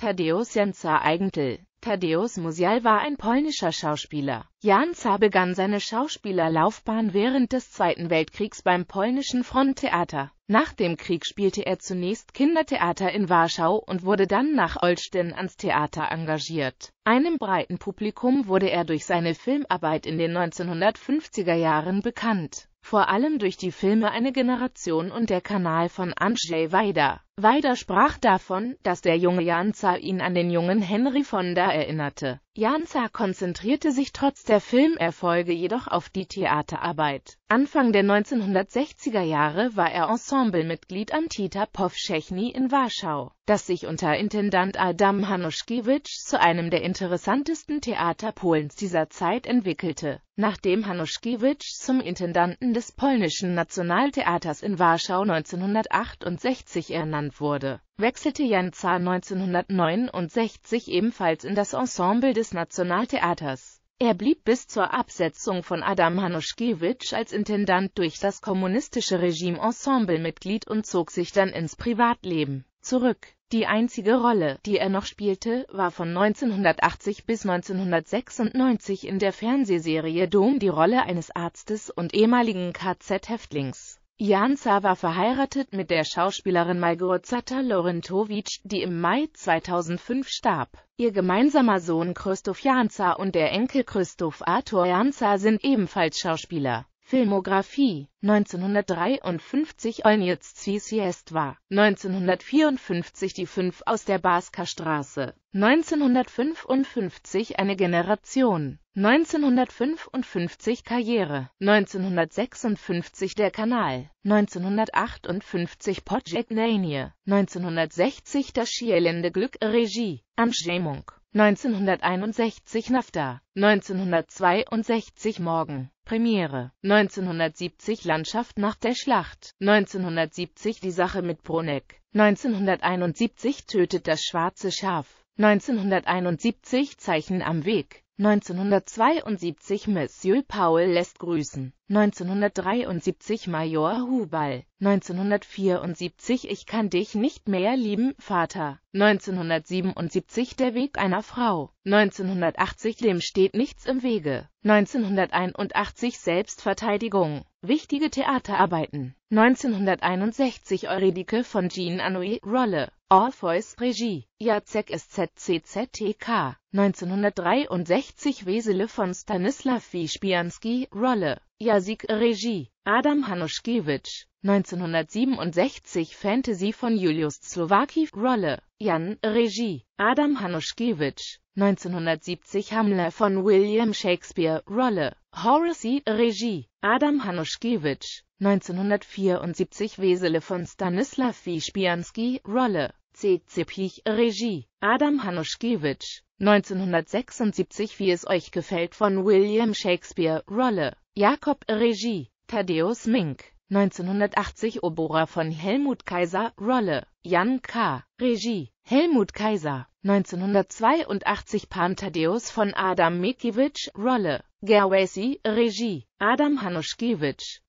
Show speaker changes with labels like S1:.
S1: Tadeusz Janca Eigentel Tadeusz Musial war ein polnischer Schauspieler. Janca begann seine Schauspielerlaufbahn während des Zweiten Weltkriegs beim polnischen Fronttheater. Nach dem Krieg spielte er zunächst Kindertheater in Warschau und wurde dann nach Olsztyn ans Theater engagiert. Einem breiten Publikum wurde er durch seine Filmarbeit in den 1950er Jahren bekannt, vor allem durch die Filme Eine Generation und Der Kanal von Andrzej Wajda. Weider sprach davon, dass der junge Janza ihn an den jungen Henry Fonda erinnerte. Janza konzentrierte sich trotz der Filmerfolge jedoch auf die Theaterarbeit. Anfang der 1960er Jahre war er Ensemblemitglied am Tita Powszechny in Warschau, das sich unter Intendant Adam Hanuszkiewicz zu einem der interessantesten Theater Polens dieser Zeit entwickelte. Nachdem Hanuszkiewicz zum Intendanten des polnischen Nationaltheaters in Warschau 1968 ernannt bekannt wurde, wechselte Jan Zahr 1969 ebenfalls in das Ensemble des Nationaltheaters. Er blieb bis zur Absetzung von Adam Hanuschkewitsch als Intendant durch das kommunistische Regime Ensemblemitglied und zog sich dann ins Privatleben zurück. Die einzige Rolle, die er noch spielte, war von 1980 bis 1996 in der Fernsehserie Dom die Rolle eines Arztes und ehemaligen KZ-Häftlings. Jansa war verheiratet mit der Schauspielerin Malgorzata Lorentovic, die im Mai 2005 starb. Ihr gemeinsamer Sohn Krzysztof Jansa und der Enkel Krzysztof Artur Jansa sind ebenfalls Schauspieler. Filmografie 1953 Olnitz Zwiesi Est war 1954 Die Fünf aus der Basker Straße 1955 Eine Generation 1955 Karriere 1956 Der Kanal 1958 Project Nania 1960 Das schielende Glück Regie Anschämung 1961 NAFTA, 1962 Morgen, Premiere, 1970 Landschaft nach der Schlacht, 1970 Die Sache mit Bruneck, 1971 Tötet das schwarze Schaf, 1971 Zeichen am Weg, 1972 Miss Monsieur Paul lässt grüßen. 1973 Major Hubal. 1974 Ich kann dich nicht mehr lieben, Vater. 1977 Der Weg einer Frau. 1980 Dem steht nichts im Wege. 1981 Selbstverteidigung. Wichtige Theaterarbeiten 1961 Euridike von Jean Anouilh Rolle, Orpheus Regie, Jacek SZCZTK 1963 Wesele von Stanislaw Wiśbianski Rolle, Jasik Regie, Adam Hanuszkiewicz 1967 Fantasy von Julius Slowacki, Rolle, Jan, Regie, Adam Hanuszkiewicz. 1970 Hamlet von William Shakespeare, Rolle, Horace, Regie, Adam Hanuszkiewicz. 1974 Wesele von Stanislaw Wiśbianski, Rolle, C.C. Piech, Regie, Adam Hanuszkiewicz. 1976 Wie es euch gefällt von William Shakespeare, Rolle, Jakob, Regie, Thaddeus Mink. 1980 Oborer von Helmut Kaiser, Rolle, Jan K., Regie, Helmut Kaiser, 1982 Pan Pantadeus von Adam Mikiewicz, Rolle, Gerwesi, Regie, Adam Hanuszkiewicz,